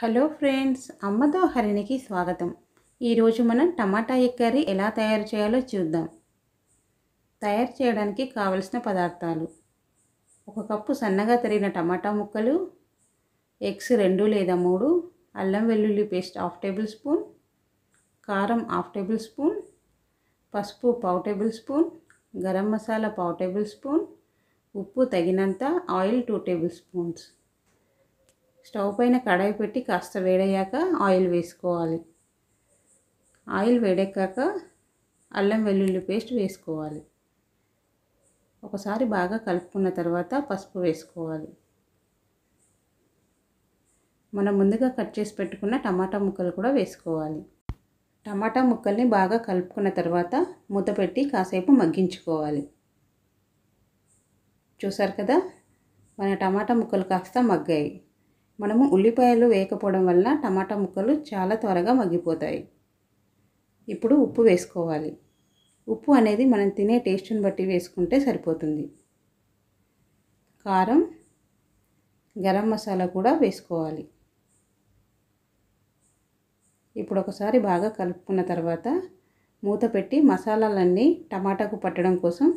hello friends అమ్మతో హరిణికి స్వాగతం ఈరోజు మనం టమాటా ఎగ్ కర్రీ ఎలా తయారు చేయాలో చూద్దాం తయారు చేయడానికి కావలసిన పదార్థాలు ఒక కప్పు సన్నగా తరిగిన టమాటా ముక్కలు ఎగ్స్ రెండు లేదా మూడు అల్లం వెల్లుల్లి పేస్ట్ హాఫ్ టేబుల్ స్పూన్ కారం హాఫ్ టేబుల్ స్పూన్ పసుపు పావు టేబుల్ స్పూన్ గరం మసాలా పావు టేబుల్ స్పూన్ ఉప్పు తగినంత oil two tablespoons stove పైన కడాయి పెట్టి కాస్త వేడయ్యాక ఆయిల్ వేసుకోవాలి ఆయిల్ వేడెక్కాక అల్లం వెల్లుల్లి పేస్ట్ వేసుకోవాలి ఒకసారి బాగా కలుపుకున్న తర్వాత పసుపు వేసుకోవాలి మనం ముందుగా కట్ చేసి పెట్టుకున్న టమాటా ముక్కలు కూడా వేసుకోవాలి టమాటా ముక్కల్ని బాగా కలుపుకున్న తర్వాత మూత పెట్టి కాసేపు మగ్గించుకోవాలి చూసారు కదా మన టమాటా ముక్కలు కాస్త మగ్గాయి మనము ఉల్లిపాయలు వేయకపోవడం వల్ల టమాటా ముక్కలు చాలా త్వరగా మగ్గిపోతాయి ఇప్పుడు ఉప్పు వేసుకోవాలి ఉప్పు అనేది మనం తినే టేస్ట్ని బట్టి వేసుకుంటే సరిపోతుంది కారం గరం మసాలా కూడా వేసుకోవాలి ఇప్పుడు ఒకసారి బాగా కలుపుకున్న తర్వాత మూత పెట్టి మసాలాలన్నీ టమాటాకు పట్టడం కోసం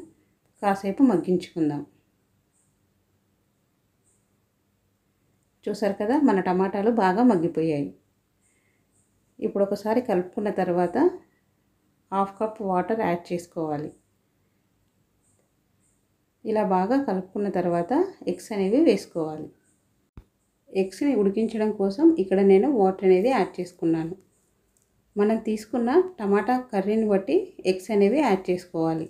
కాసేపు మగ్గించుకుందాం చూసారు కదా మన టమాటాలు బాగా మగ్గిపోయాయి ఇప్పుడు ఒకసారి కలుపుకున్న తర్వాత హాఫ్ కప్ వాటర్ యాడ్ చేసుకోవాలి ఇలా బాగా కలుపుకున్న తర్వాత ఎగ్స్ అనేవి వేసుకోవాలి ఎగ్స్ని ఉడికించడం కోసం ఇక్కడ నేను వాటర్ అనేది యాడ్ చేసుకున్నాను మనం తీసుకున్న టమాటా కర్రీని బట్టి ఎగ్స్ అనేవి యాడ్ చేసుకోవాలి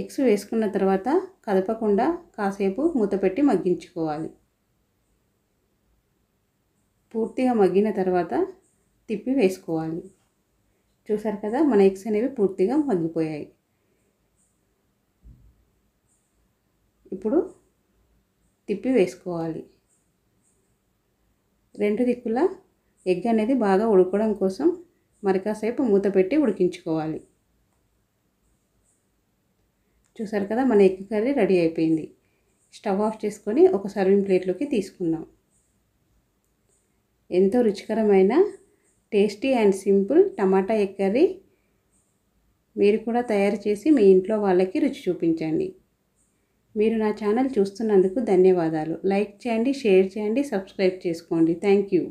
ఎగ్స్ వేసుకున్న తర్వాత కలపకుండా కాసేపు మూత పెట్టి మగ్గించుకోవాలి పూర్తిగా మగ్గిన తర్వాత తిప్పి వేసుకోవాలి చూసారు కదా మన ఎగ్స్ అనేవి పూర్తిగా మగ్గిపోయాయి ఇప్పుడు తిప్పి వేసుకోవాలి రెండు దిక్కుల ఎగ్ అనేది బాగా ఉడకడం కోసం మరికాసేపు మూత పెట్టి ఉడికించుకోవాలి చూసారు కదా మన ఎగ్ కర్రీ రెడీ అయిపోయింది స్టవ్ ఆఫ్ చేసుకొని ఒక సర్వింగ్ ప్లేట్లోకి తీసుకుందాం ఎంతో రుచికరమైన tasty and simple tomato egg curry మీరు కూడా తయారు చేసి మీ ఇంట్లో వాళ్ళకి రుచి చూపించండి మీరు నా ఛానల్ చూస్తున్నందుకు ధన్యవాదాలు లైక్ చేయండి షేర్ చేయండి సబ్స్క్రైబ్ చేసుకోండి థ్యాంక్ యూ